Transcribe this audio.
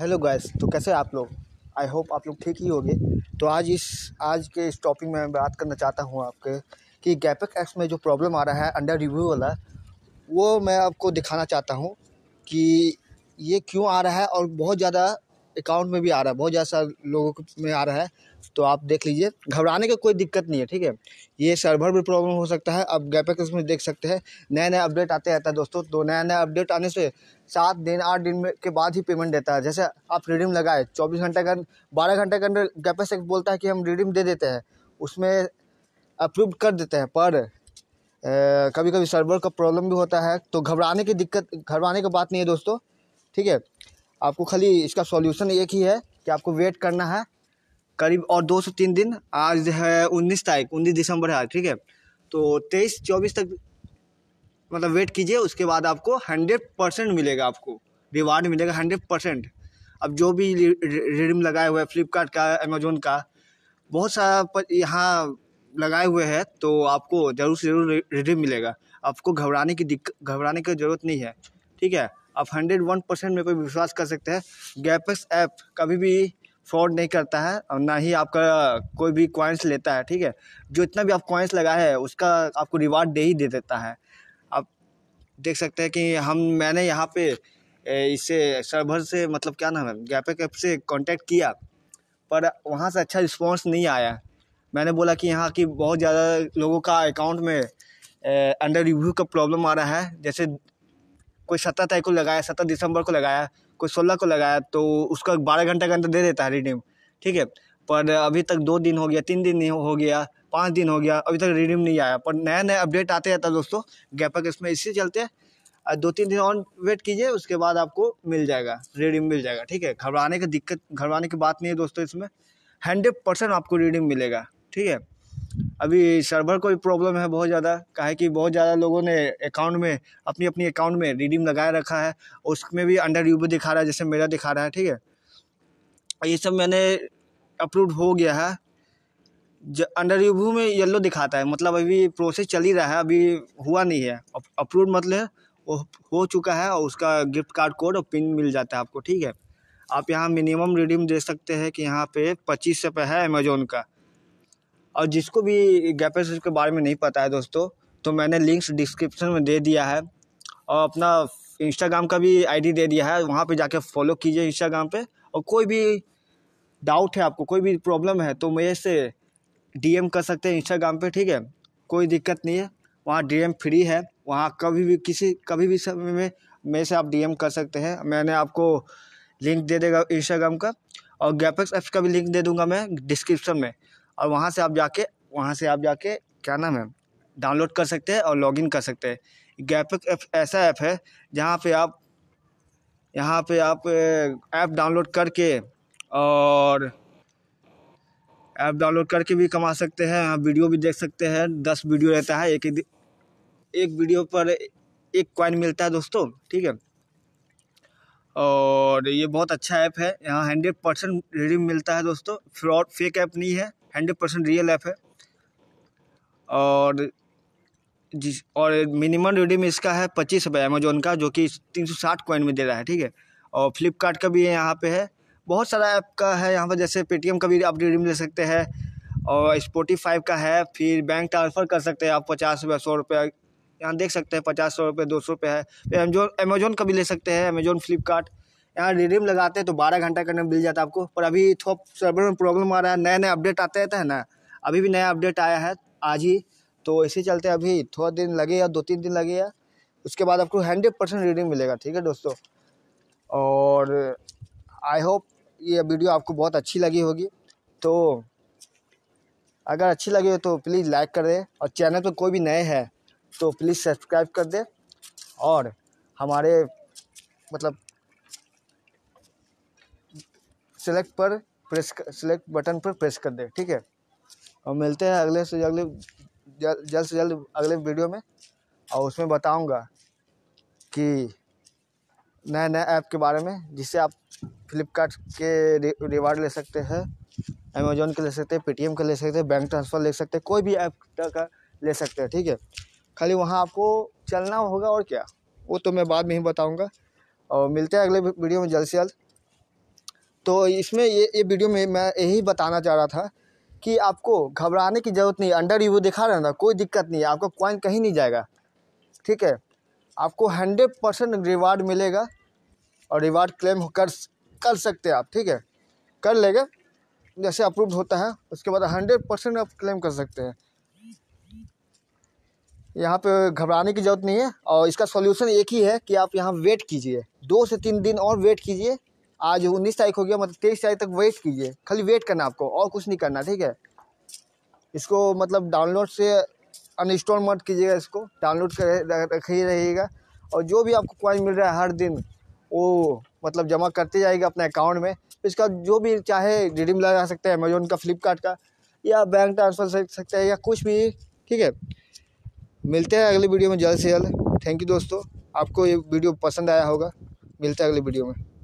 hello guys तो कैसे आप लोग आई होप आप लोग ठीक ही होंगे तो आज इस आज के इस टॉपिक में मैं बात करना चाहता हूँ आपके कि गैपेक एक्स में जो प्रॉब्लम आ रहा है अंडर रिव्यू वाला वो मैं आपको दिखाना चाहता हूँ कि ये क्यों आ रहा है और बहुत ज़्यादा अकाउंट में भी आ रहा है बहुत ज़्यादा लोगों में आ रहा है तो आप देख लीजिए घबराने का कोई दिक्कत नहीं है ठीक है ये सर्वर भी प्रॉब्लम हो सकता है आप गैपेक्स में देख सकते हैं नया नया अपडेट आते रहता है दोस्तों तो नया नया अपडेट आने से सात दिन आठ दिन में के बाद ही पेमेंट देता है जैसे आप रिडीम लगाए चौबीस घंटे के अं-, बारह घंटे के अंदर गैपेक्स बोलता है कि हम रिडीम दे देते हैं उसमें अप्रूव कर देते हैं पर ए, कभी कभी सर्वर का प्रॉब्लम भी होता है तो घबराने की दिक्कत घबराने की बात नहीं है दोस्तों ठीक है आपको खाली इसका सॉल्यूशन एक ही है कि आपको वेट करना है करीब और दो से तीन दिन आज है उन्नीस तारीख उन्नीस दिसंबर है ठीक है तो तेईस चौबीस तक मतलब वेट कीजिए उसके बाद आपको हंड्रेड परसेंट मिलेगा आपको रिवार्ड मिलेगा हंड्रेड परसेंट अब जो भी रिडीम लगाए हुए है फ्लिपकार्ट का अमेजोन का बहुत सारा यहाँ लगाए हुए हैं तो आपको ज़रूर से ज़रूर रिडीम मिलेगा आपको घबराने की दिक्कत घबराने की ज़रूरत नहीं है ठीक है आप हंड्रेड वन परसेंट मेरे को विश्वास कर सकते हैं गैपेक्स ऐप कभी भी फ्रॉड नहीं करता है और ना ही आपका कोई भी कॉइन्स लेता है ठीक है जो इतना भी आप कॉइन्स लगाए हैं उसका आपको रिवार्ड दे ही दे देता है आप देख सकते हैं कि हम मैंने यहाँ पे इसे सर्वर से मतलब क्या नाम है गैपेक ऐप से कॉन्टेक्ट किया पर वहाँ से अच्छा रिस्पॉन्स नहीं आया मैंने बोला कि यहाँ की बहुत ज़्यादा लोगों का अकाउंट में अंडर रिव्यू का प्रॉब्लम आ रहा है जैसे कोई सत्रह तारीख को लगाया सत्रह दिसंबर को लगाया कोई सोलह को लगाया तो उसका बारह घंटे के अंदर दे देता है रिडीम ठीक है पर अभी तक दो दिन हो गया तीन दिन हो गया पाँच दिन हो गया अभी तक रिडीम नहीं आया पर नया नया अपडेट आते रहता है दोस्तों गैपक इसमें इसी चलते दो तीन दिन और वेट कीजिए उसके बाद आपको मिल जाएगा रिडीम मिल जाएगा ठीक है घबराने की दिक्कत घबराने की बात नहीं है दोस्तों इसमें हंड्रेड परसेंट आपको रिडीम मिलेगा ठीक है अभी सर्वर को भी प्रॉब्लम है बहुत ज़्यादा है कि बहुत ज़्यादा लोगों ने अकाउंट में अपनी अपनी अकाउंट में रिडीम लगाए रखा है उसमें भी अंडर यू दिखा रहा है जैसे मेरा दिखा रहा है ठीक है ये सब मैंने अप्रूव हो गया है अंडर रिव्यू में येलो दिखाता है मतलब अभी प्रोसेस चल ही रहा है अभी हुआ नहीं है अप्रूव मतलब वो हो चुका है और उसका गिफ्ट कार्ड कोड और पिन मिल जाता है आपको ठीक है आप यहाँ मिनिमम रिडीम दे सकते हैं कि यहाँ पे पच्चीस रुपये है अमेजोन का और जिसको भी गैपेसिस के बारे में नहीं पता है दोस्तों तो मैंने लिंक्स डिस्क्रिप्शन में दे दिया है और अपना इंस्टाग्राम का भी आईडी दे दिया है वहाँ पे जाके फॉलो कीजिए इंस्टाग्राम पे और कोई भी डाउट है आपको कोई भी प्रॉब्लम है तो मेरे से डीएम कर सकते हैं इंस्टाग्राम पे ठीक है कोई दिक्कत नहीं है वहाँ डीएम फ्री है वहाँ कभी भी किसी कभी भी समय में मेरे से आप डी कर सकते हैं मैंने आपको लिंक दे देगा इंस्टाग्राम का और गैपेक्स एप्स का भी लिंक दे दूंगा मैं डिस्क्रिप्शन में और वहाँ से आप जाके वहाँ से आप जाके क्या नाम है डाउनलोड कर सकते हैं और लॉगिन कर सकते हैं गैपिक ऐप ऐसा ऐप है जहाँ पे आप यहाँ पे आप ऐप डाउनलोड करके और ऐप डाउनलोड करके भी कमा सकते हैं यहाँ वीडियो भी देख सकते हैं दस वीडियो रहता है एक एक वीडियो पर एक कॉइन मिलता है दोस्तों ठीक है और ये बहुत अच्छा ऐप है यहाँ हंड्रेड परसेंट रिडीम मिलता है दोस्तों फ्रॉड फेक ऐप नहीं है हंड्रेड परसेंट रियल ऐप है और जिस और मिनिमम रिडीम इसका है पच्चीस रुपये अमेजोन का जो कि तीन सौ साठ कॉइन में दे रहा है ठीक है और फ्लिपकार्ट का भी यहाँ पे है बहुत सारा ऐप का है यहाँ पर जैसे पेटीएम का भी आप रिडीम ले सकते हैं और स्पोटीफाइव का है फिर बैंक ट्रांसफ़र कर सकते हैं आप पचास रुपये सौ रुपये यहाँ देख सकते हैं पचास सौ रुपये दो सौ रुपये है फिर अमेजोन अमेजोन का भी ले सकते हैं अमेजोन फ्लिपकार्ट यहाँ रिडीम लगाते हैं तो बारह घंटा करने मिल जाता है आपको पर अभी थोड़ा सर्वर में प्रॉब्लम आ रहा है नए नए अपडेट आते रहते हैं ना अभी भी नया अपडेट आया है आज ही तो इसी चलते अभी थोड़ा दिन लगे या दो तीन दिन लगेगा उसके बाद आपको हंड्रेड परसेंट रीडिंग मिलेगा ठीक है दोस्तों और आई होप ये वीडियो आपको बहुत अच्छी लगी होगी तो अगर अच्छी लगी हो तो प्लीज़ लाइक कर दे और चैनल पर कोई भी नए हैं तो प्लीज़ सब्सक्राइब कर दे और हमारे मतलब सेलेक्ट पर प्रेस सेलेक्ट बटन पर प्रेस कर दे ठीक है और मिलते हैं अगले से अगले जल्द से जल्द अगले वीडियो में और उसमें बताऊंगा कि नए नए ऐप के बारे में जिससे आप फ्लिपकार्ट के रि, रिवार्ड ले सकते हैं अमेजोन के ले सकते हैं पेटीएम का ले सकते हैं बैंक ट्रांसफ़र ले सकते हैं कोई भी ऐप का ले सकते हैं ठीक है खाली वहाँ आपको चलना होगा और क्या वो तो मैं बाद में ही बताऊँगा और मिलते हैं अगले वीडियो में जल्द से जल्द तो इसमें ये ये वीडियो में मैं यही बताना चाह रहा था कि आपको घबराने की ज़रूरत नहीं अंडर रिव्यू दिखा रहे ना कोई दिक्कत नहीं है आपका कॉइन कहीं नहीं जाएगा ठीक है आपको हंड्रेड परसेंट रिवार्ड मिलेगा और रिवार्ड क्लेम कर कर सकते हैं आप ठीक है कर लेगा जैसे अप्रूव होता है उसके बाद हंड्रेड परसेंट आप क्लेम कर सकते हैं यहाँ पे घबराने की ज़रूरत नहीं है और इसका सॉल्यूशन एक ही है कि आप यहाँ वेट कीजिए दो से तीन दिन और वेट कीजिए आज उन्नीस तारीख हो गया मतलब तेईस तारीख तक वेट कीजिए खाली वेट करना आपको और कुछ नहीं करना ठीक है इसको मतलब डाउनलोड से अनइंस्टॉल मत कीजिएगा इसको डाउनलोड कर ही रहिएगा और जो भी आपको क्वाइन मिल रहा है हर दिन वो मतलब जमा करते जाएगा अपने अकाउंट में इसका जो भी चाहे रिडीम लगा सकते हैं अमेजोन का फ्लिपकार्ट का या बैंक ट्रांसफ़र कर सकते हैं या कुछ भी ठीक है मिलते हैं अगले वीडियो में जल्द से जल्द थैंक यू दोस्तों आपको ये वीडियो पसंद आया होगा मिलते हैं अगले वीडियो में